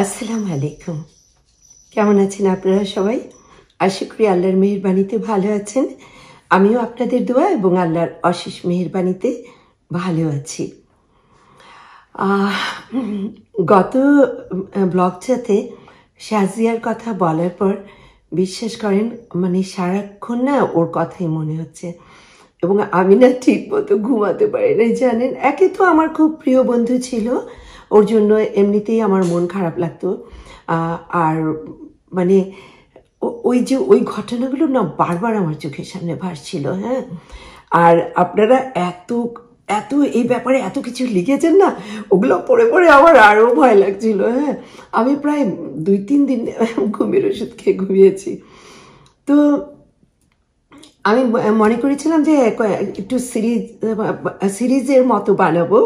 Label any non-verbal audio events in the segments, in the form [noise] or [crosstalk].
আসসালামু আলাইকুম কেমন আছেন আপনারা সবাই আশা করি আল্লাহর মেহরবানিতে ভালো আছেন আমিও আপনাদের দোয়া এবং আল্লাহর অশেষ মেহরবানিতে ভালো আছি গত ব্লগটাতে শাজিয়ার কথা বলার পর বিশ্বাস করেন মানে সারাক্ষণ না ওর কথাই মনে হচ্ছে এবং আমি না ঠিক মতো ঘুমাতে পারি না জানেন একে তো আমার খুব প্রিয় বন্ধু ছিল ওর জন্য এমনিতেই আমার মন খারাপ লাগতো আর মানে ওই যে ওই ঘটনাগুলো না বারবার আমার চোখের সামনে ভাসছিল হ্যাঁ আর আপনারা এত এত এই ব্যাপারে এত কিছু লিখেছেন না ওগুলো পড়ে পড়ে আমার আরও ভয় লাগছিল হ্যাঁ আমি প্রায় দুই তিন দিন ঘুমের ওষুধ খেয়ে ঘুমিয়েছি তো আমি মনে করেছিলাম যে একটু সিরিজ সিরিজের মতো বানাবো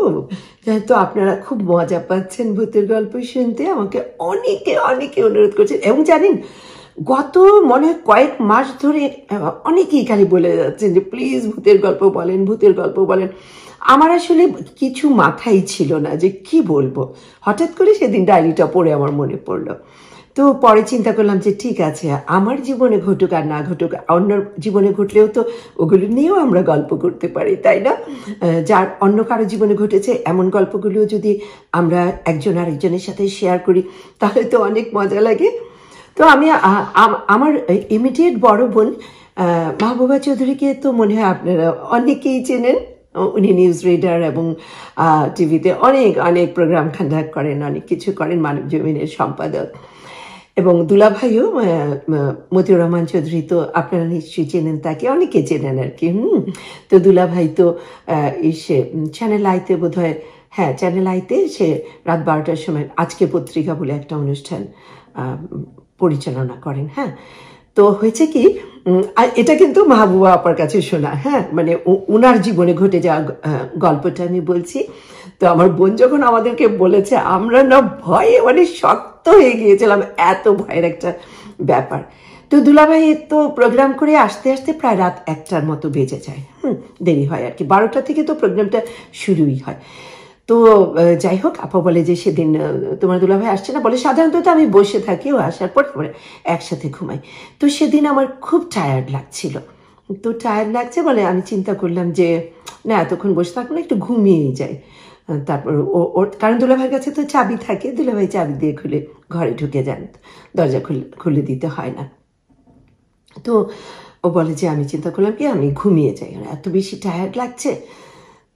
যেহেতু আপনারা খুব মজা পাচ্ছেন ভূতের গল্প শুনতে আমাকে অনেকে অনেকে অনুরোধ করছেন এবং জানেন গত মনে কয়েক মাস ধরে অনেকেই খালি বলে যাচ্ছেন যে প্লিজ ভূতের গল্প বলেন ভূতের গল্প বলেন আমার আসলে কিছু মাথাই ছিল না যে কি বলবো হঠাৎ করে সেদিন ডায়েরিটা পড়ে আমার মনে পড়লো তো পরে চিন্তা করলাম যে ঠিক আছে আমার জীবনে ঘটুক আর না ঘটুক অন্য জীবনে ঘটলেও তো ওগুলো নিয়েও আমরা গল্প করতে পারি তাই না যার অন্য কারো জীবনে ঘটেছে এমন গল্পগুলিও যদি আমরা একজন আরেকজনের সাথে শেয়ার করি তাহলে তো অনেক মজা লাগে তো আমি আমার ইমিডিয়েট বড় বোন মাহবুবা চৌধুরীকে তো মনে হয় আপনারা অনেকেই চেনেন উনি নিউজ রিডার এবং টিভিতে অনেক অনেক প্রোগ্রাম কন্ডাক্ট করেন অনেক কিছু করেন মানব জমিনের সম্পাদক এবং দুলাভাইও মতিউর রহমান চৌধুরী তো আপনারা নিশ্চয়ই চেনেন তাকে অনেকে চেনেন আর কি হুম তো দুলাভাই তো সে চ্যানেল আইতে বোধ হয় হ্যাঁ চ্যানেল আইতে সে রাত বারোটার সময় আজকে পত্রিকা বলে একটা অনুষ্ঠান পরিচালনা করেন হ্যাঁ তো হয়েছে কি এটা কিন্তু মাহবুবা আপার কাছে শোনা হ্যাঁ মানে ওনার জীবনে ঘটে যাওয়া গল্পটা আমি বলছি তো আমার বোন যখন আমাদেরকে বলেছে আমরা না ভয়ে মানে শক্ত হয়ে গিয়েছিলাম এত ভয়ের একটা ব্যাপার তো দুলাভাই তো প্রোগ্রাম করে আসতে আসতে প্রায় রাত একটার মতো বেজে যায় হুম দেরি হয় আর কি বারোটা থেকে তো প্রোগ্রামটা শুরুই হয় তো যাই হোক আপা বলে যে সেদিন তোমার দুলাভাই আসছে না বলে সাধারণত তো আমি বসে থাকি ও আসার পর তারপরে একসাথে ঘুমাই তো সেদিন আমার খুব টায়ার্ড লাগছিল তো টায়ার্ড লাগছে বলে আমি চিন্তা করলাম যে না এতক্ষণ বসে থাকবো না একটু ঘুমিয়েই যায় তারপর ও ওর কারণ দুলাভাইয়ের কাছে তো চাবি থাকে দুলাভাই চাবি দিয়ে খুলে ঘরে ঢুকে যান দরজা খুলে খুলে দিতে হয় না তো ও বলে যে আমি চিন্তা করলাম কি আমি ঘুমিয়ে যাই এত বেশি টায়ার্ড লাগছে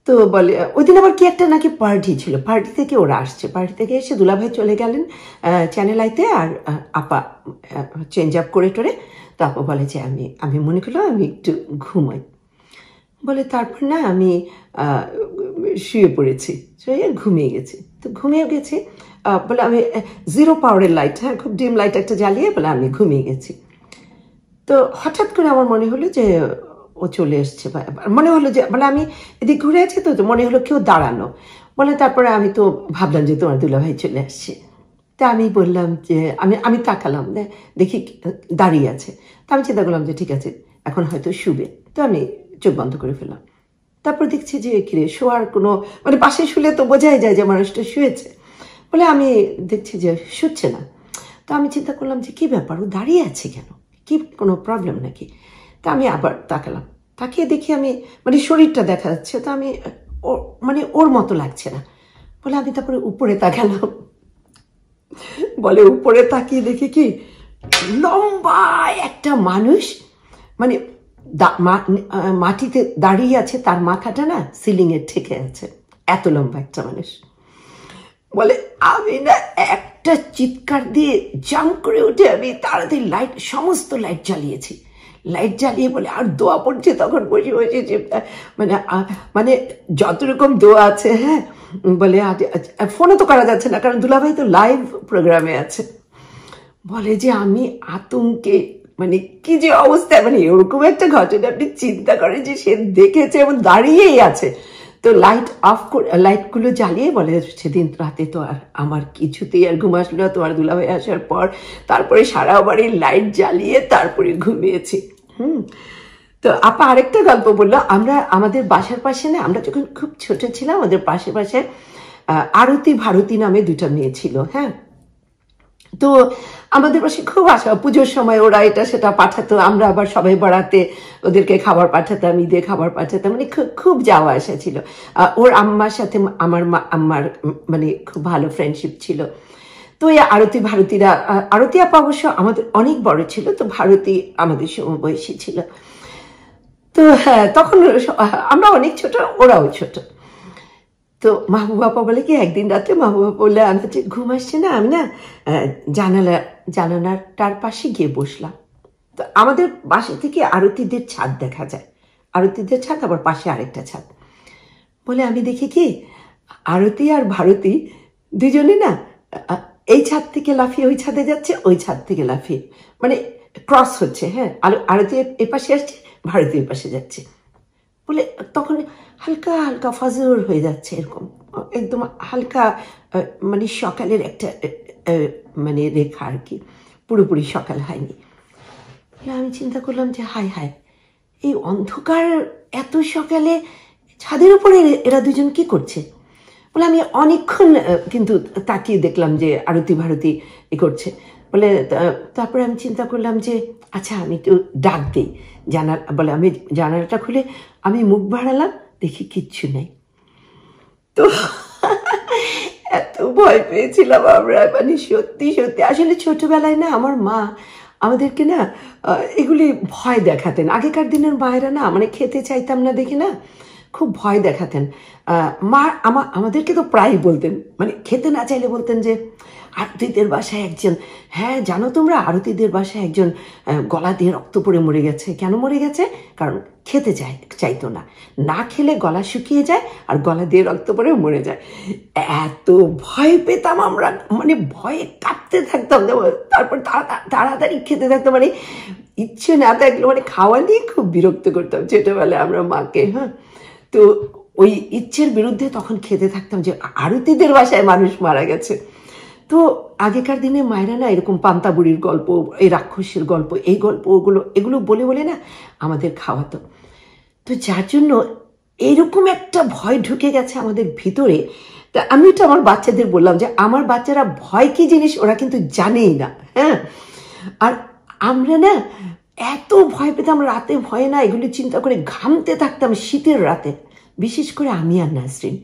তো বলে ওই দিন আবার কি একটা নাকি পার্টি ছিল পার্টি থেকে ওরা আসছে পার্টি থেকে এসে দুলাভাই চলে গেলেন চ্যানেল আইতে আর আপা চেঞ্জ আপ করে টোরে তো আপা বলে যে আমি আমি মনে করলাম আমি একটু ঘুমাই বলে তারপর না আমি শুয়ে পড়েছি শুয়ে ঘুমিয়ে গেছি তো ঘুমিয়ে গেছি বলে আমি জিরো পাওয়ারের লাইট হ্যাঁ খুব ডিম লাইট একটা জ্বালিয়ে বলে আমি ঘুমিয়ে গেছি তো হঠাৎ করে আমার মনে হলো যে ও চলে এসছে মনে হলো যে বলে আমি এদিক ঘুরে আছি তো মনে হলো কেউ দাঁড়ানো বলে তারপরে আমি তো ভাবলাম যে তোমার দুলাভাই চলে আসছে তা আমি বললাম যে আমি আমি তাকালাম দেখি দাঁড়িয়ে আছে তা আমি চিন্তা করলাম যে ঠিক আছে এখন হয়তো শুবে তো আমি চোখ বন্ধ করে ফেললাম তারপর দেখছি যে কিরে শোয়ার কোনো মানে পাশে শুলে তো বোঝাই যায় যে মানুষটা শুয়েছে বলে আমি দেখছি যে শুচ্ছে না তো আমি চিন্তা করলাম যে কি ব্যাপার ও দাঁড়িয়ে আছে কেন কি কোনো প্রবলেম নাকি তা আমি আবার তাকালাম তাকিয়ে দেখি আমি মানে শরীরটা দেখা যাচ্ছে তো আমি ও মানে ওর মতো লাগছে না বলে আমি তারপরে উপরে তাকালাম বলে উপরে তাকিয়ে দেখি কি লম্বা একটা মানুষ মানে মাটিতে দাঁড়িয়ে আছে তার মাথাটা না সিলিংয়ে ঠেকে আছে এত লম্বা একটা মানুষ বলে আমি না একটা চিৎকার দিয়ে জাম করে উঠে আমি তাড়াতাড়ি লাইট সমস্ত লাইট জ্বালিয়েছি লাইট জ্বালিয়ে বলে আর দোয়া পড়ছে তখন বসে বসে যে মানে মানে যত রকম দোয়া আছে হ্যাঁ বলে ফোনও তো করা যাচ্ছে না কারণ দুলাভাই তো লাইভ প্রোগ্রামে আছে বলে যে আমি আতঙ্কে মানে কি যে অবস্থা মানে এরকম একটা ঘটনা আপনি চিন্তা করেন যে সে দেখেছে এবং দাঁড়িয়েই আছে তো লাইট অফ করে লাইটগুলো জ্বালিয়ে বলে সেদিন রাতে তো আর আমার কিছুতেই আর ঘুম আসলো না তোমার দুলা হয়ে আসার পর তারপরে সারা বাড়ির লাইট জ্বালিয়ে তারপরে ঘুমিয়েছি হুম তো আপা আরেকটা গল্প বললো আমরা আমাদের বাসার পাশে না আমরা যখন খুব ছোট ছিলাম আমাদের পাশে পাশে আরতি ভারতী নামে দুটা মেয়ে ছিল হ্যাঁ তো আমাদের পাশে খুব আশা পুজোর সময় ওরা এটা সেটা পাঠাতো আমরা আবার সবাই বাড়াতে ওদেরকে খাবার পাঠাতাম ঈদে খাবার পাঠাতাম মানে খুব যাওয়া আসা ছিল ওর আম্মার সাথে আমার মা আম্মার মানে খুব ভালো ফ্রেন্ডশিপ ছিল তো এই আরতি ভারতীরা আরতি আপা অবশ্য আমাদের অনেক বড় ছিল তো ভারতী আমাদের সমবয়সী ছিল তো হ্যাঁ তখন আমরা অনেক ছোট ওরাও ছোট তো মাহবুবাপা বলে কি একদিন রাতে মাহবুবা বললে আমি ঠিক ঘুম আসছে না আমি না জানালা জানালাটার পাশে গিয়ে বসলাম তো আমাদের বাসা থেকে আরতিদের ছাদ দেখা যায় আরতিদের ছাদ আবার পাশে আরেকটা ছাদ বলে আমি দেখি কি আরতি আর ভারতী দুজনে না এই ছাদ থেকে লাফিয়ে ওই ছাদে যাচ্ছে ওই ছাদ থেকে লাফিয়ে মানে ক্রস হচ্ছে হ্যাঁ আরতি এ পাশে আসছে ভারতীয় পাশে যাচ্ছে বলে তখন হালকা হালকা ফজল হয়ে যাচ্ছে এরকম একদম হালকা মানে সকালের একটা মানে রেখা আর কি পুরোপুরি সকাল হয়নি আমি চিন্তা করলাম যে হায় হায় এই অন্ধকার এত সকালে ছাদের উপরে এরা দুজন কি করছে বলে আমি অনেকক্ষণ কিন্তু তাকিয়ে দেখলাম যে আরতি ভারতী এ করছে বলে তারপরে আমি চিন্তা করলাম যে আচ্ছা আমি একটু ডাক দিই জানাল বলে আমি জানালাটা খুলে আমি মুখ বাড়ালাম দেখি কিচ্ছু নেই তো [laughs] এত ভয় পেয়েছিলাম আমরা মানে সত্যি সত্যি আসলে ছোটবেলায় না আমার মা আমাদেরকে না এগুলি ভয় দেখাতেন আগেকার দিনের মায়েরা না মানে খেতে চাইতাম না দেখি না খুব ভয় দেখাতেন মা আমা আমাদেরকে তো প্রায় বলতেন মানে খেতে না চাইলে বলতেন যে আরতিদের বাসায় একজন হ্যাঁ জানো তোমরা আরতিদের বাসায় একজন গলা দিয়ে রক্ত পড়ে মরে গেছে কেন মরে গেছে কারণ খেতে চাই চাইতো না না খেলে গলা শুকিয়ে যায় আর গলা দিয়ে রক্ত পড়ে মরে যায় এত ভয় পেতাম আমরা মানে ভয়ে কাঁপতে থাকতাম তারপর তাড়াতাড়ি খেতে থাকতাম মানে ইচ্ছে না থাকলে মানে খাওয়া নিয়ে খুব বিরক্ত করতাম ছোটোবেলায় আমরা মাকে হ্যাঁ তো ওই ইচ্ছের বিরুদ্ধে তখন খেতে থাকতাম যে আরতিদের বাসায় মানুষ মারা গেছে তো আগেকার দিনে মায়েরা না এরকম বুড়ির গল্প এই রাক্ষসের গল্প এই গল্প ওগুলো এগুলো বলে বলে না আমাদের খাওয়াতো তো যার জন্য এরকম একটা ভয় ঢুকে গেছে আমাদের ভিতরে তা আমি তো আমার বাচ্চাদের বললাম যে আমার বাচ্চারা ভয় কি জিনিস ওরা কিন্তু জানেই না হ্যাঁ আর আমরা না এত ভয় পেতাম রাতে ভয় না এগুলি চিন্তা করে ঘামতে থাকতাম শীতের রাতে বিশেষ করে আমি আর নাসরিন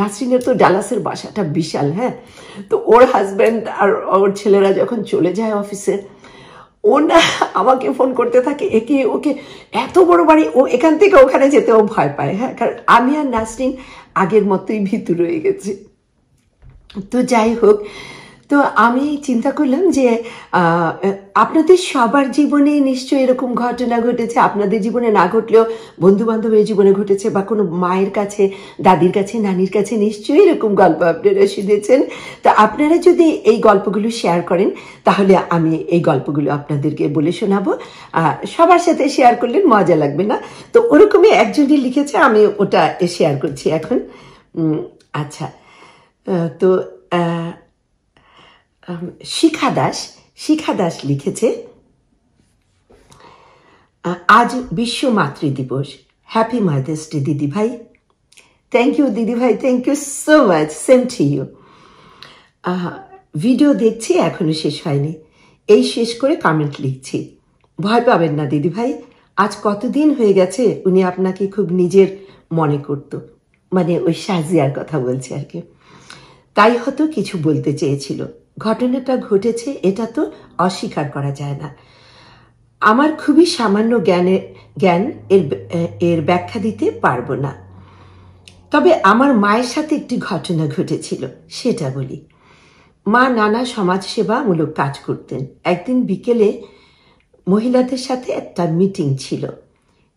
নাসরিনের তো ডালাসের বাসাটা বিশাল হ্যাঁ তো ওর হাজব্যান্ড আর ওর ছেলেরা যখন চলে যায় অফিসে ও না আমাকে ফোন করতে থাকে একে ওকে এত বড় বাড়ি ও এখান থেকে ওখানে যেতেও ভয় পায় হ্যাঁ কারণ আমি আর নাসরিন আগের মতোই ভীতু রয়ে গেছে তো যাই হোক তো আমি চিন্তা করলাম যে আপনাদের সবার জীবনে নিশ্চয়ই এরকম ঘটনা ঘটেছে আপনাদের জীবনে না ঘটলেও বন্ধু বান্ধবের জীবনে ঘটেছে বা কোনো মায়ের কাছে দাদির কাছে নানির কাছে নিশ্চয়ই এরকম গল্প আপনারা শুনেছেন তো আপনারা যদি এই গল্পগুলো শেয়ার করেন তাহলে আমি এই গল্পগুলো আপনাদেরকে বলে শোনাবো সবার সাথে শেয়ার করলে মজা লাগবে না তো ওরকমই একজনই লিখেছে আমি ওটা শেয়ার করছি এখন আচ্ছা তো শিখা দাস শিখা দাস লিখেছে আজ বিশ্ব মাতৃ দিবস হ্যাপি মাদার্স ডে দিদি ভাই থ্যাংক ইউ দিদি ভাই thank you so much same to you video দেখছি এখনও শেষ হয়নি এই শেষ করে কমেন্ট লিখছি ভয় পাবেন না দিদি ভাই আজ কতদিন হয়ে গেছে উনি আপনাকে খুব নিজের মনে করত মানে ওই সাজিয়ার কথা বলছে আর কি তাই হয়তো কিছু বলতে চেয়েছিল ঘটনাটা ঘটেছে এটা তো অস্বীকার করা যায় না আমার খুবই সামান্য জ্ঞানের জ্ঞান এর এর ব্যাখ্যা দিতে পারবো না তবে আমার মায়ের সাথে একটি ঘটনা ঘটেছিল সেটা বলি মা নানা সমাজসেবামূলক কাজ করতেন একদিন বিকেলে মহিলাদের সাথে একটা মিটিং ছিল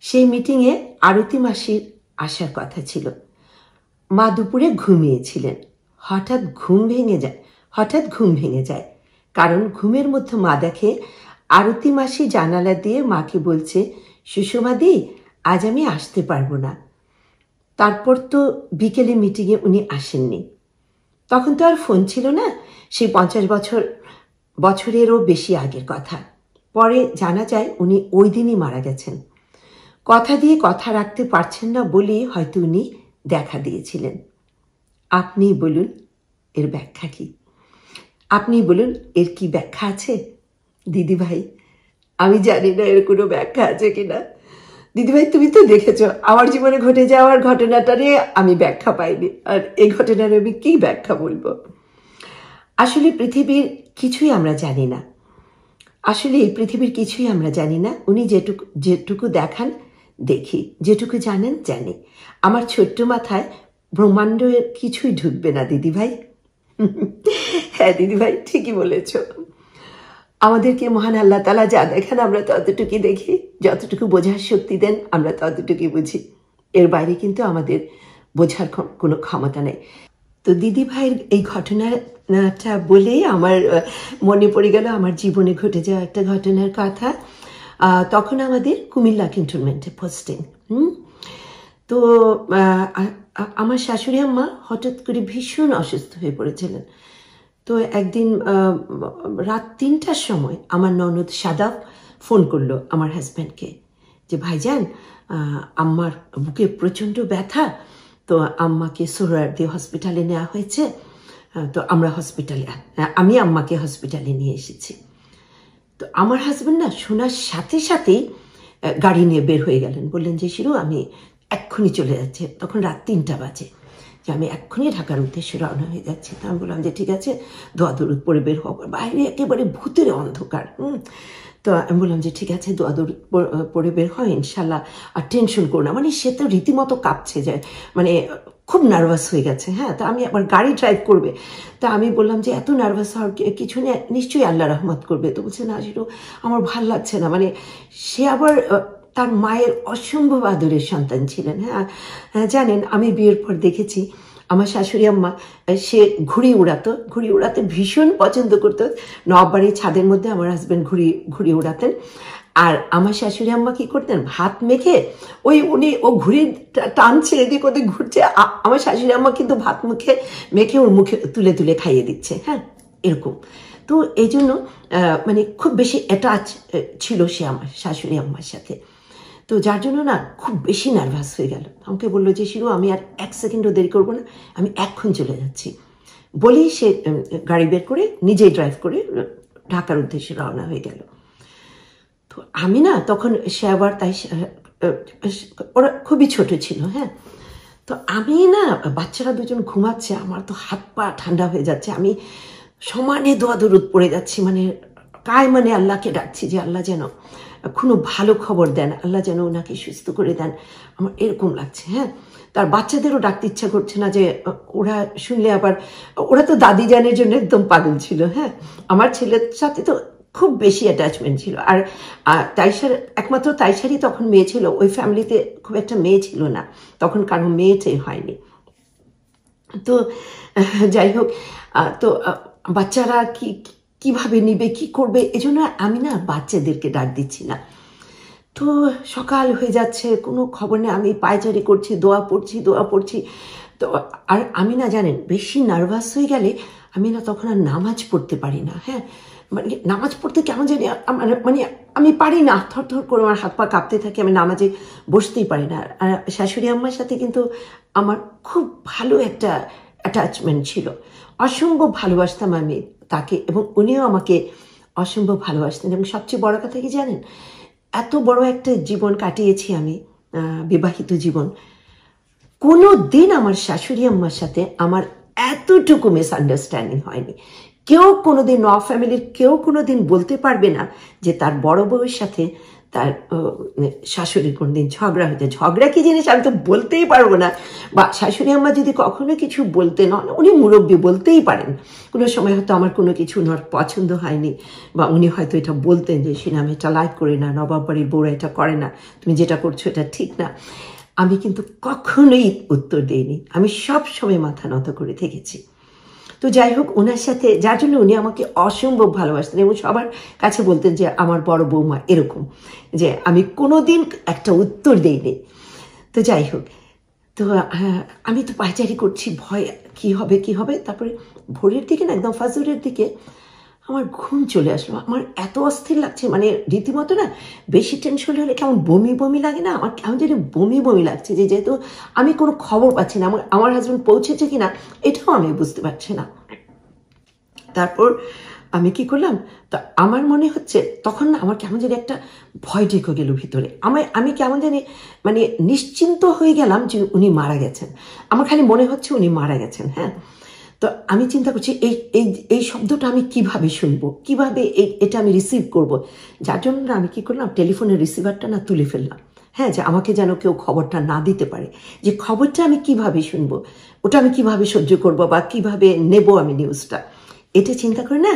সেই মিটিংয়ে আরতি মাসির আসার কথা ছিল মা দুপুরে ঘুমিয়েছিলেন হঠাৎ ঘুম ভেঙে যায় হঠাৎ ঘুম ভেঙে যায় কারণ ঘুমের মধ্যে মা দেখে আরতি মাসি জানালা দিয়ে মাকে বলছে সুষমাদি আজ আমি আসতে পারবো না তারপর তো বিকেলে মিটিংয়ে উনি আসেননি তখন তো আর ফোন ছিল না সেই পঞ্চাশ বছর বছরেরও বেশি আগের কথা পরে জানা যায় উনি ওই দিনই মারা গেছেন কথা দিয়ে কথা রাখতে পারছেন না বলেই হয়তো উনি দেখা দিয়েছিলেন আপনিই বলুন এর ব্যাখ্যা কী আপনি বলুন এর কি ব্যাখ্যা আছে দিদিভাই আমি জানি না এর কোনো ব্যাখ্যা আছে কি না দিদিভাই তুমি তো দেখেছ আমার জীবনে ঘটে যাওয়ার ঘটনাটারে আমি ব্যাখ্যা পাইনি আর এই ঘটনার আমি কী ব্যাখ্যা বলবো আসলে পৃথিবীর কিছুই আমরা জানি না আসলে এই পৃথিবীর কিছুই আমরা জানি না উনি যেটুকু যেটুকু দেখান দেখি যেটুকু জানেন জানি আমার ছোট্ট মাথায় ব্রহ্মাণ্ডের কিছুই ঢুকবে না দিদিভাই হ্যাঁ দিদিভাই ঠিকই বলেছ আমাদেরকে মহান আল্লাহ তালা যা দেখেন আমরা ততটুকুই দেখি যতটুকু বোঝার শক্তি দেন আমরা ততটুকুই বুঝি এর বাইরে কিন্তু আমাদের বোঝার কোনো ক্ষমতা নেই তো দিদি ভাইয়ের এই ঘটনাটা বলেই আমার মনে পড়ে গেল আমার জীবনে ঘটে যাওয়া একটা ঘটনার কথা তখন আমাদের কুমিল্লা ক্যান্টনমেন্টে পোস্টিং হুম তো আমার শাশুড়ি আম্মা হঠাৎ করে ভীষণ অসুস্থ হয়ে পড়েছিলেন তো একদিন রাত তিনটার সময় আমার ননদ সাদাব ফোন করলো আমার হাজব্যান্ডকে যে ভাইজান আম্মার বুকে প্রচণ্ড ব্যথা তো আম্মাকে সোহরার্দি হসপিটালে নেওয়া হয়েছে তো আমরা হসপিটালে আমি আম্মাকে হসপিটালে নিয়ে এসেছি তো আমার হাজব্যান্ড না শোনার সাথে সাথেই গাড়ি নিয়ে বের হয়ে গেলেন বললেন যে শিরু আমি এক্ষুনি চলে যাচ্ছে তখন রাত তিনটা বাজে যে আমি এক্ষুনি ঢাকার উদ্দেশ্যে রওনা হয়ে যাচ্ছি তো আমি বললাম যে ঠিক আছে দোয়া দরুদ পরে বের হব বাইরে একেবারে ভূতের অন্ধকার হুম তো আমি বললাম যে ঠিক আছে দোয়া দরুদ পরে বের হয় ইনশাল্লাহ আর টেনশন করো না মানে সে তো রীতিমতো কাঁপছে যে মানে খুব নার্ভাস হয়ে গেছে হ্যাঁ তা আমি আবার গাড়ি ড্রাইভ করবে তা আমি বললাম যে এত নার্ভাস হওয়ার কিছু নেই নিশ্চয়ই আল্লাহ রহমত করবে তো বলছে না আমার ভাল লাগছে না মানে সে আবার তার মায়ের অসম্ভব আদরের সন্তান ছিলেন হ্যাঁ? হ্যাঁ জানেন আমি বিয়ের পর দেখেছি আমার শাশুড়ি আম্মা সে ঘুড়ি উড়াতো ঘুড়ি উড়াতে ভীষণ পছন্দ করতো নববাড়ির ছাদের মধ্যে আমার হাজব্যান্ড ঘুড়ি ঘুড়ি উড়াতেন আর আমার শাশুড়ি আম্মা কি করতেন ভাত মেখে ওই উনি ও ঘুড়ি টানছে এদিক ওদিক ঘুরছে আমার শাশুড়ি আম্মা কিন্তু ভাত মুখে মেখে ওর মুখে তুলে তুলে খাইয়ে দিচ্ছে হ্যাঁ এরকম তো এই জন্য মানে খুব বেশি অ্যাটাচ ছিল সে আমার শাশুড়ি আম্মার সাথে তো যার জন্য না খুব বেশি নার্ভাস হয়ে গেল আমাকে বললো যে শিরু আমি আর এক সেকেন্ডও দেরি করবো না আমি এখন চলে যাচ্ছি বলি সে গাড়ি বের করে নিজেই ড্রাইভ করে ঢাকার উদ্দেশ্যে রওনা হয়ে গেল তো আমি না তখন সে আবার তাই ওরা খুবই ছোট ছিল হ্যাঁ তো আমি না বাচ্চারা দুজন ঘুমাচ্ছে আমার তো হাত পা ঠান্ডা হয়ে যাচ্ছে আমি সমানে দোয়া দরুদ পড়ে যাচ্ছি মানে কায় মানে আল্লাহকে ডাকছি যে আল্লাহ যেন কোনো ভালো খবর দেন আল্লাহ যেন ওনাকে সুস্থ করে দেন আমার এরকম লাগছে হ্যাঁ তার বাচ্চাদেরও ডাকতে ইচ্ছা করছে না যে ওরা শুনলে আবার ওরা তো দাদি জানের জন্য একদম পাগল ছিল হ্যাঁ আমার ছেলের সাথে তো খুব বেশি অ্যাটাচমেন্ট ছিল আর তাইসার একমাত্র তাইসারই তখন মেয়ে ছিল ওই ফ্যামিলিতে খুব একটা মেয়ে ছিল না তখন কারো মেয়েটাই হয়নি তো যাই হোক তো বাচ্চারা কি কিভাবে নিবে কি করবে এজন্য আমি না বাচ্চাদেরকে ডাক দিচ্ছি না তো সকাল হয়ে যাচ্ছে কোনো খবর নেই আমি পায়চারি করছি দোয়া পড়ছি দোয়া পড়ছি তো আর আমি না জানেন বেশি নার্ভাস হয়ে গেলে আমি না তখন আর নামাজ পড়তে পারি না হ্যাঁ মানে নামাজ পড়তে কেমন জানি আমার মানে আমি পারি না থর থর করে আমার হাত পা কাঁপতে থাকে আমি নামাজে বসতেই পারি না আর শাশুড়ি আম্মার সাথে কিন্তু আমার খুব ভালো একটা অ্যাটাচমেন্ট ছিল অসংখ্য ভালোবাসতাম আমি তাকে এবং উনিও আমাকে অসম্ভব ভালোবাসতেন এবং সবচেয়ে বড় কথা কি জানেন এত বড় একটা জীবন কাটিয়েছি আমি বিবাহিত জীবন কোনো দিন আমার শাশুড়ি আম্মার সাথে আমার এতটুকু মিসআন্ডারস্ট্যান্ডিং হয়নি কেউ কোনো দিন ন ফ্যামিলির কেউ কোনো দিন বলতে পারবে না যে তার বড় বউয়ের সাথে তার মানে শাশুড়ির কোনদিন ঝগড়া হয়েছে ঝগড়া কি জিনিস আমি তো বলতেই পারবো না বা শাশুড়ি আমার যদি কখনো কিছু বলতে না উনি মুরব্বী বলতেই পারেন কোনো সময় হয়তো আমার কোনো কিছু ওনার পছন্দ হয়নি বা উনি হয়তো এটা বলতেন যে সিনা আমি এটা লাইক করি না নবাব বাড়ির বউরা এটা করে না তুমি যেটা করছো এটা ঠিক না আমি কিন্তু কখনোই উত্তর দিইনি আমি সব সময় মাথা নত করে থেকেছি তো যাই হোক ওনার সাথে যার জন্য উনি আমাকে অসম্ভব ভালোবাসতেন এবং সবার কাছে বলতেন যে আমার বড় বৌমা এরকম যে আমি কোনো দিন একটা উত্তর দিইনি তো যাই হোক তো হ্যাঁ, আমি তো পায়চারি করছি ভয় কি হবে কি হবে তারপরে ভোরের দিকে না একদম ফাজুরের দিকে আমার ঘুম চলে আসলো আমার এত অস্থির লাগছে মানে রীতিমতো না বেশি টেনশন হলে কেমন বমি বমি লাগে না আমার কেমন যেন বমি বমি লাগছে যে যেহেতু আমি কোনো খবর পাচ্ছি না আমার আমার হাজব্যান্ড পৌঁছেছে কি না এটাও আমি বুঝতে পারছি না তারপর আমি কি করলাম তা আমার মনে হচ্ছে তখন না আমার কেমন যেন একটা ভয় ঢেকে গেল ভিতরে আমার আমি কেমন জানি মানে নিশ্চিন্ত হয়ে গেলাম যে উনি মারা গেছেন আমার খালি মনে হচ্ছে উনি মারা গেছেন হ্যাঁ তো আমি চিন্তা করছি এই এই এই শব্দটা আমি কিভাবে শুনব কিভাবে এই এটা আমি রিসিভ করব যার জন্য আমি কি করলাম টেলিফোনের রিসিভারটা না তুলে ফেললাম হ্যাঁ যে আমাকে যেন কেউ খবরটা না দিতে পারে যে খবরটা আমি কিভাবে শুনব ওটা আমি কিভাবে সহ্য করব বা কিভাবে নেব আমি নিউজটা এটা চিন্তা করে না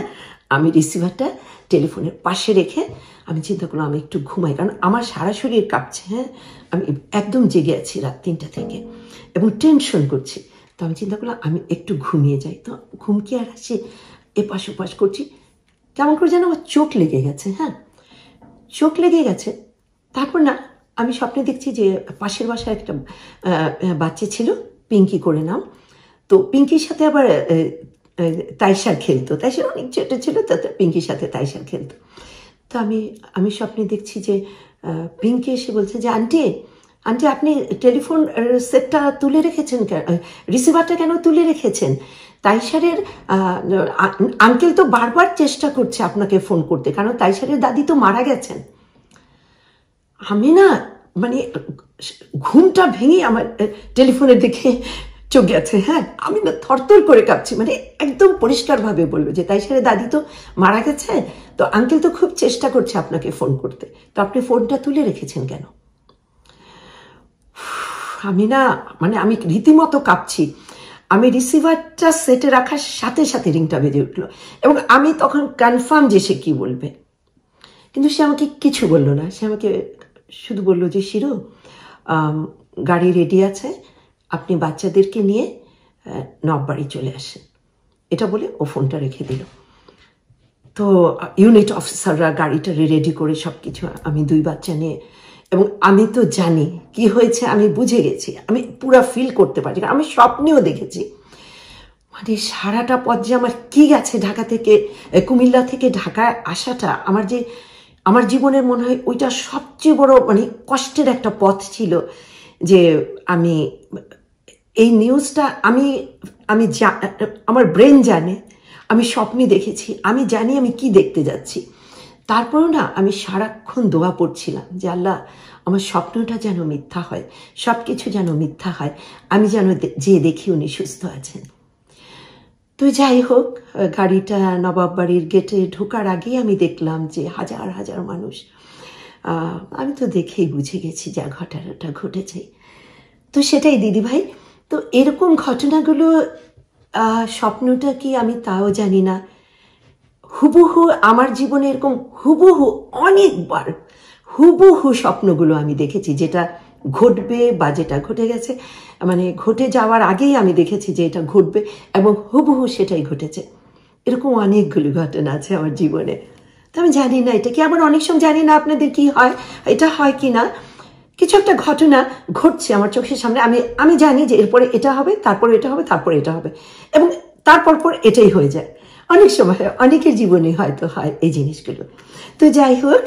আমি রিসিভারটা টেলিফোনের পাশে রেখে আমি চিন্তা করলাম আমি একটু ঘুমাই কারণ আমার সারা শরীর কাঁপছে হ্যাঁ আমি একদম জেগে আছি রাত তিনটা থেকে এবং টেনশন করছি তো আমি চিন্তা করলাম আমি একটু ঘুমিয়ে যাই তো ঘুমকি আর আসি এপাশ ওপাশ করছি কেমন করে যেন আমার চোখ লেগে গেছে হ্যাঁ চোখ লেগে গেছে তারপর না আমি স্বপ্নে দেখছি যে পাশের বাসায় একটা বাচ্চা ছিল পিঙ্কি করে নাম তো পিঙ্কির সাথে আবার তাইসার খেলতো তাইসার অনেক ছোটো ছিল তো পিঙ্কির সাথে তাইসার খেলতো তো আমি আমি স্বপ্নে দেখছি যে পিঙ্কি এসে বলছে যে আন্টি আন্টি আপনি টেলিফোন সেটটা তুলে রেখেছেন রিসিভারটা কেন তুলে রেখেছেন তাইসারের আঙ্কেল তো বারবার চেষ্টা করছে আপনাকে ফোন করতে কারণ তাইসারের দাদি তো মারা গেছেন আমি না মানে ঘুমটা ভেঙে আমার টেলিফোনের দিকে চোখ গেছে হ্যাঁ আমি না থরথর করে কাঁপছি মানে একদম পরিষ্কারভাবে বলবো যে তাই দাদি তো মারা গেছে তো আঙ্কেল তো খুব চেষ্টা করছে আপনাকে ফোন করতে তো আপনি ফোনটা তুলে রেখেছেন কেন আমি না মানে আমি রীতিমতো কাঁপছি আমি রিসিভারটা সেটে রাখার সাথে সাথে রিংটা বেজে উঠলো এবং আমি তখন কনফার্ম যে সে কী বলবে কিন্তু সে আমাকে কিছু বললো না সে আমাকে শুধু বললো যে শিরু গাড়ি রেডি আছে আপনি বাচ্চাদেরকে নিয়ে নববাড়ি চলে আসেন এটা বলে ও ফোনটা রেখে দিল তো ইউনিট অফিসাররা গাড়িটা রেডি করে সব কিছু আমি দুই বাচ্চা নিয়ে এবং আমি তো জানি কি হয়েছে আমি বুঝে গেছি আমি পুরা ফিল করতে পারছি আমি স্বপ্নেও দেখেছি মানে সারাটা পথ যে আমার কি গেছে ঢাকা থেকে কুমিল্লা থেকে ঢাকায় আসাটা আমার যে আমার জীবনের মনে হয় ওইটা সবচেয়ে বড় মানে কষ্টের একটা পথ ছিল যে আমি এই নিউজটা আমি আমি আমার ব্রেন জানে আমি স্বপ্নে দেখেছি আমি জানি আমি কি দেখতে যাচ্ছি তারপরেও না আমি সারাক্ষণ দোয়া পড়ছিলাম যে আল্লাহ আমার স্বপ্নটা যেন মিথ্যা হয় সব কিছু যেন মিথ্যা হয় আমি যেন যে দেখি উনি সুস্থ আছেন তো যাই হোক গাড়িটা নবাব বাড়ির গেটে ঢোকার আগেই আমি দেখলাম যে হাজার হাজার মানুষ আমি তো দেখেই বুঝে গেছি যা ঘটনাটা ঘটেছে তো সেটাই দিদিভাই তো এরকম ঘটনাগুলো স্বপ্নটা কি আমি তাও জানি না হুবহু আমার জীবনে এরকম হুবহু অনেকবার হুবহু স্বপ্নগুলো আমি দেখেছি যেটা ঘটবে বা যেটা ঘটে গেছে মানে ঘটে যাওয়ার আগেই আমি দেখেছি যে এটা ঘটবে এবং হুবহু সেটাই ঘটেছে এরকম অনেকগুলো ঘটনা আছে আমার জীবনে তো আমি জানি না এটা কি আমার অনেক সময় জানি না আপনাদের কি হয় এটা হয় কি না কিছু একটা ঘটনা ঘটছে আমার চোখের সামনে আমি আমি জানি যে এরপরে এটা হবে তারপরে এটা হবে তারপরে এটা হবে এবং তারপর পর এটাই হয়ে যায় অনেক সময় অনেকের জীবনে হয়তো হয় এই জিনিসগুলো তো যাই হোক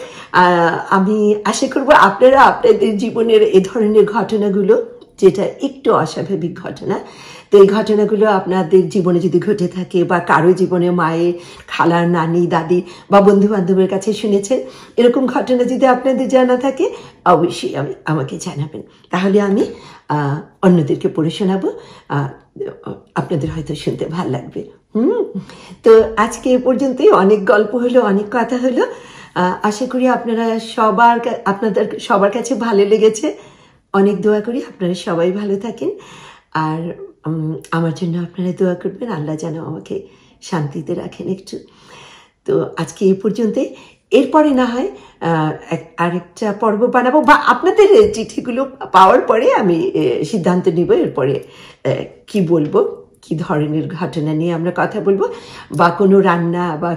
আমি আশা করব আপনারা আপনাদের জীবনের এ ধরনের ঘটনাগুলো যেটা একটু অস্বাভাবিক ঘটনা তো এই ঘটনাগুলো আপনাদের জীবনে যদি ঘটে থাকে বা কারো জীবনে মায়ের খালার নানি দাদি বা বন্ধু বান্ধবের কাছে শুনেছেন এরকম ঘটনা যদি আপনাদের জানা থাকে অবশ্যই আমি আমাকে জানাবেন তাহলে আমি অন্যদেরকে পড়ে শোনাবো আপনাদের হয়তো শুনতে ভাল লাগবে হুম তো আজকে এ পর্যন্তই অনেক গল্প হলো অনেক কথা হলো আশা করি আপনারা সবার আপনাদের সবার কাছে ভালো লেগেছে অনেক দোয়া করি আপনারা সবাই ভালো থাকেন আর আমার জন্য আপনারা দোয়া করবেন আল্লাহ যেন আমাকে শান্তিতে রাখেন একটু তো আজকে এ পর্যন্তই এরপরে না হয় আরেকটা পর্ব বানাবো বা আপনাদের চিঠিগুলো পাওয়ার পরে আমি সিদ্ধান্ত নিব এরপরে কি বলবো কি ধরনের ঘটনা নিয়ে আমরা কথা বলবো বা কোনো রান্না বা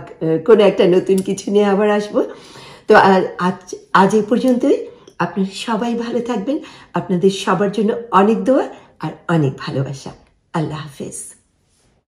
কোনো একটা নতুন কিছু নিয়ে আবার আসবো তো আজ আজ এ পর্যন্তই আপনারা সবাই ভালো থাকবেন আপনাদের সবার জন্য অনেক দোয়া আর অনেক ভালোবাসা আল্লাহ হাফেজ